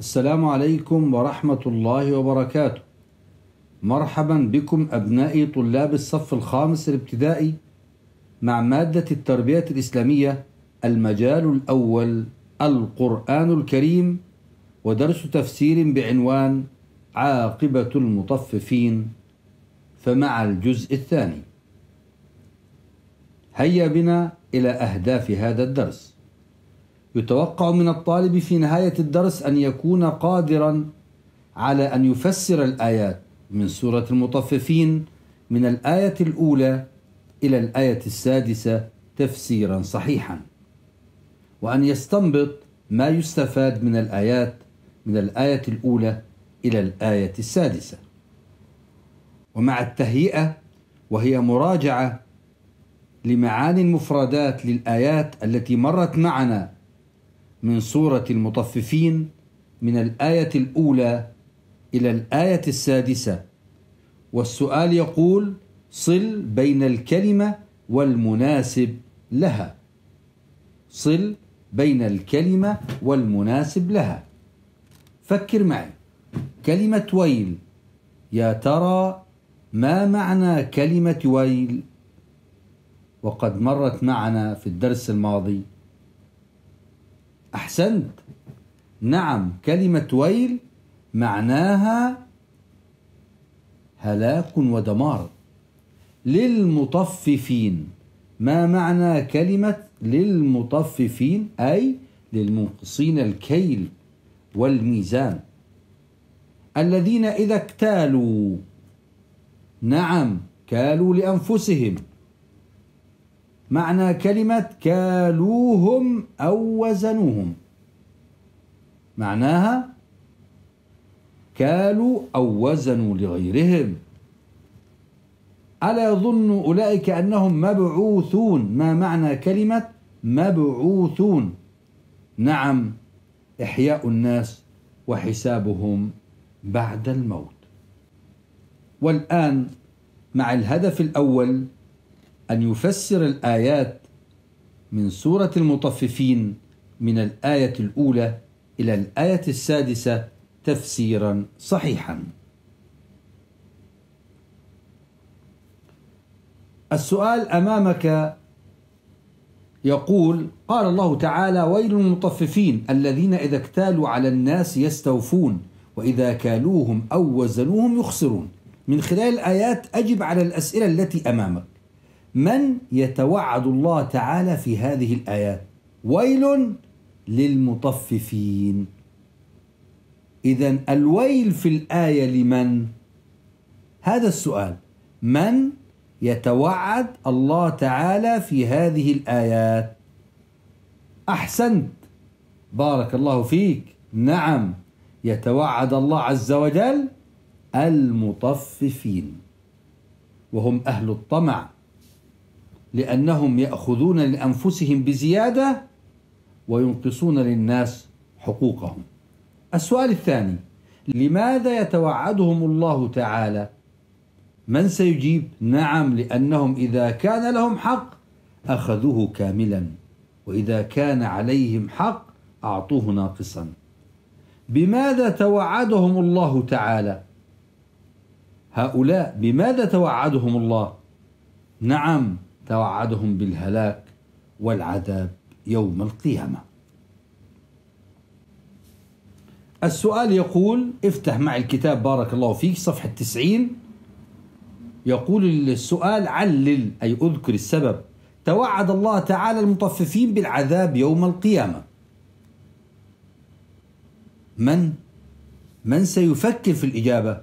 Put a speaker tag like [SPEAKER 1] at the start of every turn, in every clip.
[SPEAKER 1] السلام عليكم ورحمة الله وبركاته مرحبا بكم أبنائي طلاب الصف الخامس الابتدائي مع مادة التربية الإسلامية المجال الأول القرآن الكريم ودرس تفسير بعنوان عاقبة المطففين فمع الجزء الثاني هيا بنا إلى أهداف هذا الدرس يتوقع من الطالب في نهاية الدرس أن يكون قادرا على أن يفسر الآيات من سورة المطففين من الآية الأولى إلى الآية السادسة تفسيرا صحيحا وأن يستنبط ما يستفاد من الآيات من الآية الأولى إلى الآية السادسة ومع التهيئة وهي مراجعة لمعاني المفردات للآيات التي مرت معنا من سورة المطففين من الآية الأولى إلى الآية السادسة والسؤال يقول صل بين الكلمة والمناسب لها صل بين الكلمة والمناسب لها فكر معي كلمة ويل يا ترى ما معنى كلمة ويل وقد مرت معنا في الدرس الماضي أحسنت نعم كلمة ويل معناها هلاك ودمار للمطففين ما معنى كلمة للمطففين أي للمنقصين الكيل والميزان الذين إذا اكتالوا نعم كالوا لأنفسهم معنى كلمة كالوهم أو وزنوهم معناها كالوا أو وزنوا لغيرهم ألا يظن أولئك أنهم مبعوثون ما معنى كلمة مبعوثون نعم إحياء الناس وحسابهم بعد الموت والآن مع الهدف الأول أن يفسر الآيات من سورة المطففين من الآية الأولى إلى الآية السادسة تفسيرا صحيحا. السؤال أمامك يقول قال الله تعالى ويل المطففين الذين إذا اكتالوا على الناس يستوفون وإذا كالوهم أو وزنوهم يخسرون من خلال الآيات أجب على الأسئلة التي أمامك من يتوعد الله تعالى في هذه الآيات ويل للمطففين إذا الويل في الآية لمن؟ هذا السؤال من يتوعد الله تعالى في هذه الآيات؟ أحسنت بارك الله فيك نعم يتوعد الله عز وجل المطففين وهم أهل الطمع لأنهم يأخذون لأنفسهم بزيادة وينقصون للناس حقوقهم السؤال الثاني لماذا يتوعدهم الله تعالى من سيجيب نعم لأنهم إذا كان لهم حق أخذوه كاملا وإذا كان عليهم حق أعطوه ناقصا بماذا توعدهم الله تعالى هؤلاء بماذا توعدهم الله نعم توعدهم بالهلاك والعذاب يوم القيامة السؤال يقول افتح مع الكتاب بارك الله فيك صفحة 90 يقول السؤال علل أي أذكر السبب توعد الله تعالى المطففين بالعذاب يوم القيامة من؟ من سيفكر في الإجابة؟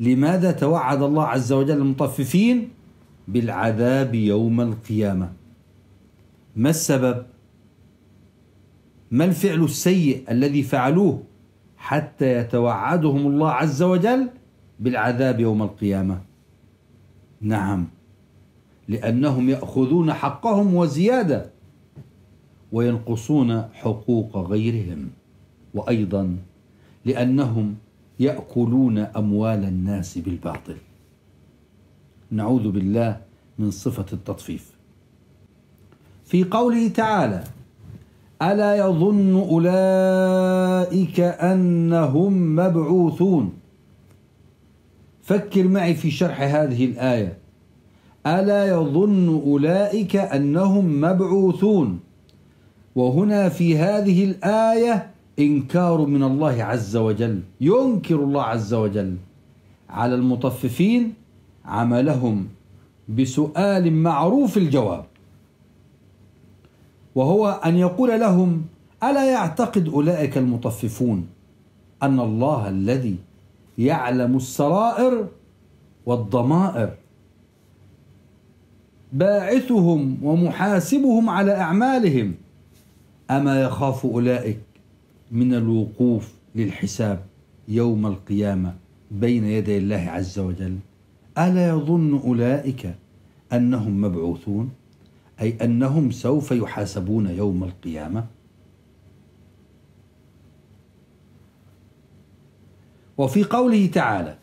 [SPEAKER 1] لماذا توعد الله عز وجل المطففين بالعذاب يوم القيامة ما السبب؟ ما الفعل السيء الذي فعلوه حتى يتوعدهم الله عز وجل بالعذاب يوم القيامة نعم لأنهم يأخذون حقهم وزيادة وينقصون حقوق غيرهم وأيضا لأنهم يأكلون أموال الناس بالباطل نعوذ بالله من صفة التطفيف في قوله تعالى ألا يظن أولئك أنهم مبعوثون فكر معي في شرح هذه الآية ألا يظن أولئك أنهم مبعوثون وهنا في هذه الآية إنكار من الله عز وجل ينكر الله عز وجل على المطففين عملهم بسؤال معروف الجواب وهو أن يقول لهم ألا يعتقد أولئك المطففون أن الله الذي يعلم السرائر والضمائر باعثهم ومحاسبهم على أعمالهم أما يخاف أولئك من الوقوف للحساب يوم القيامة بين يدي الله عز وجل ألا يظن أولئك أنهم مبعوثون أي أنهم سوف يحاسبون يوم القيامة وفي قوله تعالى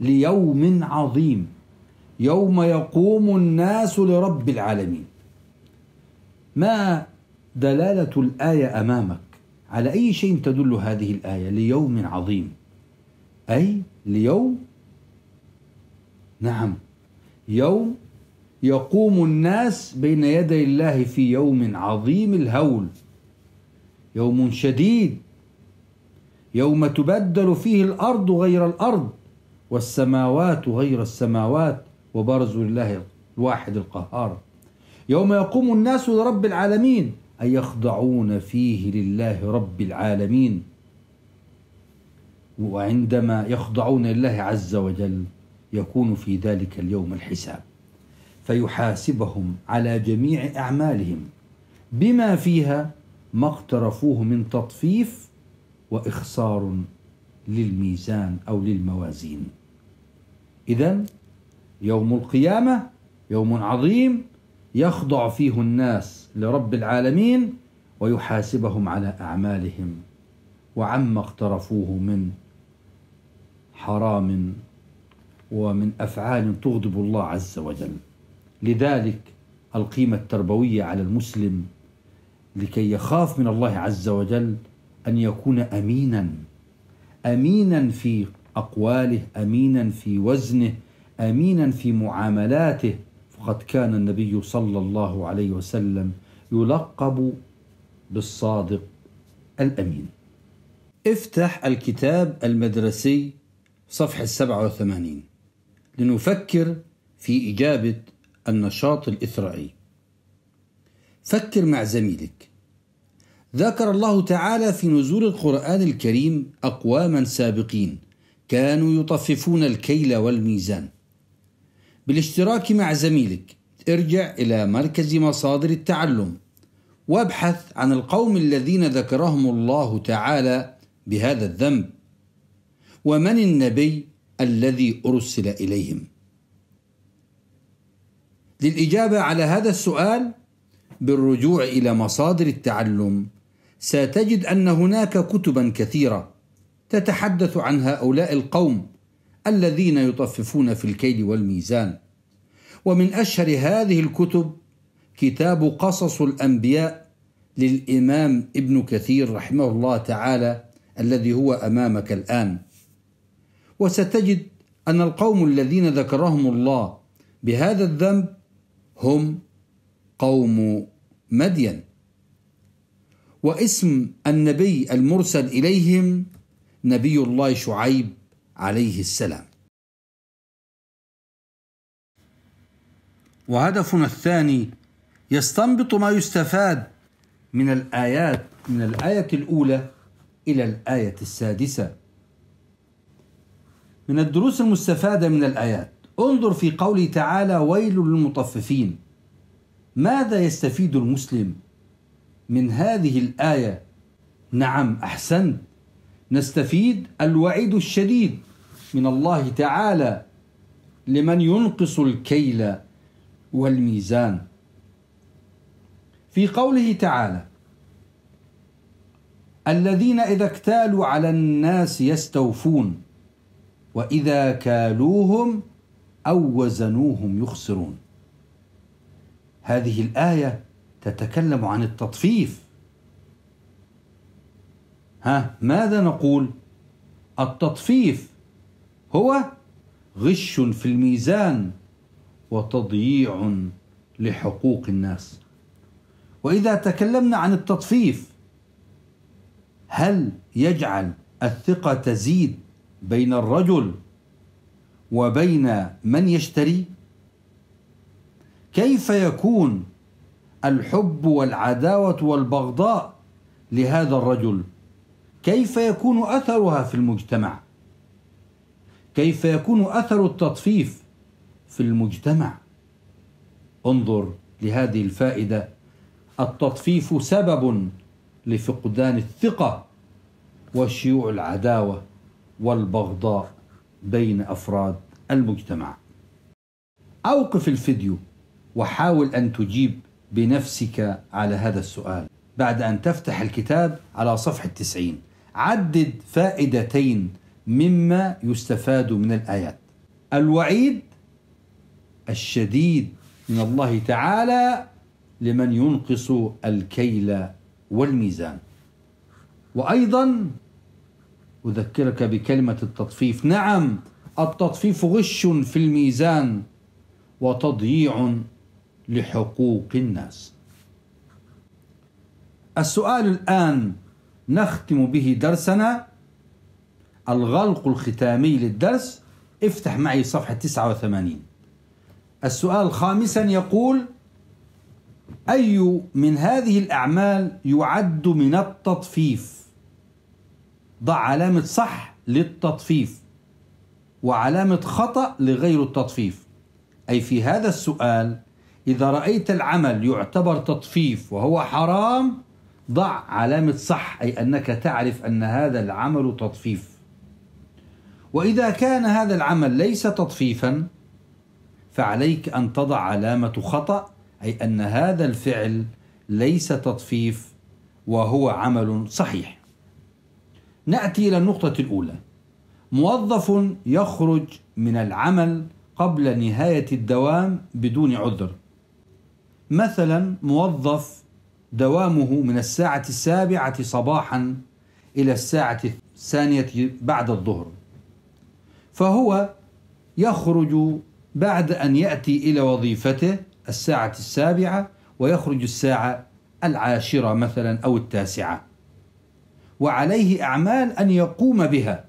[SPEAKER 1] ليوم عظيم يوم يقوم الناس لرب العالمين ما دلالة الآية أمامك على أي شيء تدل هذه الآية ليوم عظيم أي ليوم نعم يوم يقوم الناس بين يدي الله في يوم عظيم الهول يوم شديد يوم تبدل فيه الارض غير الارض والسماوات غير السماوات وبرزوا لله الواحد القهار يوم يقوم الناس لرب العالمين أي يخضعون فيه لله رب العالمين وعندما يخضعون لله عز وجل يكون في ذلك اليوم الحساب فيحاسبهم على جميع اعمالهم بما فيها ما اقترفوه من تطفيف واخسار للميزان او للموازين اذا يوم القيامه يوم عظيم يخضع فيه الناس لرب العالمين ويحاسبهم على اعمالهم وعما اقترفوه من حرام ومن أفعال تغضب الله عز وجل لذلك القيمة التربوية على المسلم لكي يخاف من الله عز وجل أن يكون أمينا أمينا في أقواله أمينا في وزنه أمينا في معاملاته فقد كان النبي صلى الله عليه وسلم يلقب بالصادق الأمين افتح الكتاب المدرسي صفحة 87 لنفكر في إجابة النشاط الإثرائي. فكر مع زميلك. ذكر الله تعالى في نزول القرآن الكريم أقواما سابقين كانوا يطففون الكيل والميزان. بالاشتراك مع زميلك ارجع إلى مركز مصادر التعلم وابحث عن القوم الذين ذكرهم الله تعالى بهذا الذنب ومن النبي الذي أرسل إليهم للإجابة على هذا السؤال بالرجوع إلى مصادر التعلم ستجد أن هناك كتبا كثيرة تتحدث عن هؤلاء القوم الذين يطففون في الكيل والميزان ومن أشهر هذه الكتب كتاب قصص الأنبياء للإمام ابن كثير رحمه الله تعالى الذي هو أمامك الآن وستجد أن القوم الذين ذكرهم الله بهذا الذنب هم قوم مدين واسم النبي المرسل إليهم نبي الله شعيب عليه السلام وهدفنا الثاني يستنبط ما يستفاد من الآيات من الآية الأولى إلى الآية السادسة من الدروس المستفادة من الآيات انظر في قوله تعالى ويل للمطففين ماذا يستفيد المسلم من هذه الآية نعم أحسنت نستفيد الوعيد الشديد من الله تعالى لمن ينقص الكيل والميزان في قوله تعالى الذين إذا اكتالوا على الناس يستوفون واذا كالوهم او وزنوهم يخسرون هذه الايه تتكلم عن التطفيف ها ماذا نقول التطفيف هو غش في الميزان وتضييع لحقوق الناس واذا تكلمنا عن التطفيف هل يجعل الثقه تزيد بين الرجل وبين من يشتري كيف يكون الحب والعداوه والبغضاء لهذا الرجل كيف يكون اثرها في المجتمع كيف يكون اثر التطفيف في المجتمع انظر لهذه الفائده التطفيف سبب لفقدان الثقه وشيوع العداوه والبغضاء بين أفراد المجتمع أوقف الفيديو وحاول أن تجيب بنفسك على هذا السؤال بعد أن تفتح الكتاب على صفحة 90 عدد فائدتين مما يستفاد من الآيات الوعيد الشديد من الله تعالى لمن ينقص الكيل والميزان وأيضا أذكرك بكلمة التطفيف نعم التطفيف غش في الميزان وتضييع لحقوق الناس السؤال الآن نختم به درسنا الغلق الختامي للدرس افتح معي صفحة 89 السؤال خامسا يقول أي من هذه الأعمال يعد من التطفيف ضع علامة صح للتطفيف وعلامة خطأ لغير التطفيف أي في هذا السؤال إذا رأيت العمل يعتبر تطفيف وهو حرام ضع علامة صح أي أنك تعرف أن هذا العمل تطفيف وإذا كان هذا العمل ليس تطفيفا فعليك أن تضع علامة خطأ أي أن هذا الفعل ليس تطفيف وهو عمل صحيح نأتي إلى النقطة الأولى موظف يخرج من العمل قبل نهاية الدوام بدون عذر مثلا موظف دوامه من الساعة السابعة صباحا إلى الساعة الثانية بعد الظهر فهو يخرج بعد أن يأتي إلى وظيفته الساعة السابعة ويخرج الساعة العاشرة مثلا أو التاسعة وعليه أعمال أن يقوم بها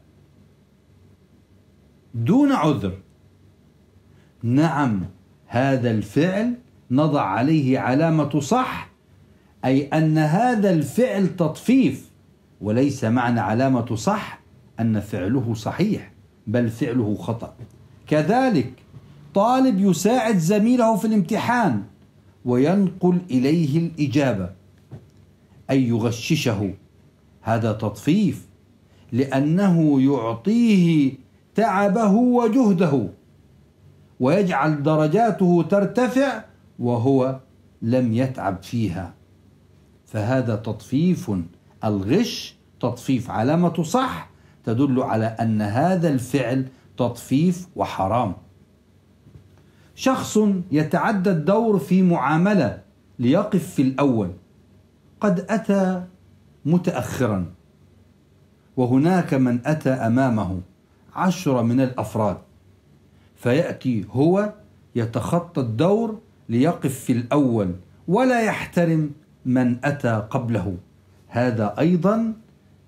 [SPEAKER 1] دون عذر نعم هذا الفعل نضع عليه علامة صح أي أن هذا الفعل تطفيف وليس معنى علامة صح أن فعله صحيح بل فعله خطأ كذلك طالب يساعد زميله في الامتحان وينقل إليه الإجابة أي يغششه هذا تطفيف لأنه يعطيه تعبه وجهده ويجعل درجاته ترتفع وهو لم يتعب فيها فهذا تطفيف الغش تطفيف علامة صح تدل على أن هذا الفعل تطفيف وحرام شخص يتعدى الدور في معاملة ليقف في الأول قد أتى متأخرا وهناك من أتى أمامه عشرة من الأفراد فيأتي هو يتخطى الدور ليقف في الأول ولا يحترم من أتى قبله هذا أيضا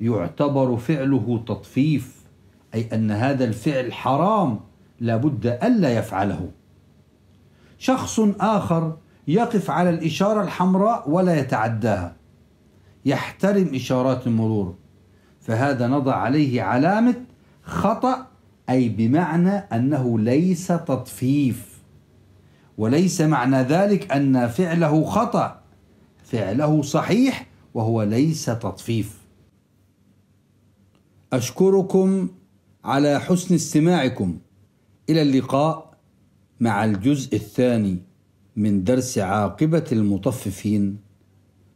[SPEAKER 1] يعتبر فعله تطفيف أي أن هذا الفعل حرام لابد ألا يفعله شخص آخر يقف على الإشارة الحمراء ولا يتعداها يحترم إشارات المرور فهذا نضع عليه علامة خطأ أي بمعنى أنه ليس تطفيف وليس معنى ذلك أن فعله خطأ فعله صحيح وهو ليس تطفيف أشكركم على حسن استماعكم إلى اللقاء مع الجزء الثاني من درس عاقبة المطففين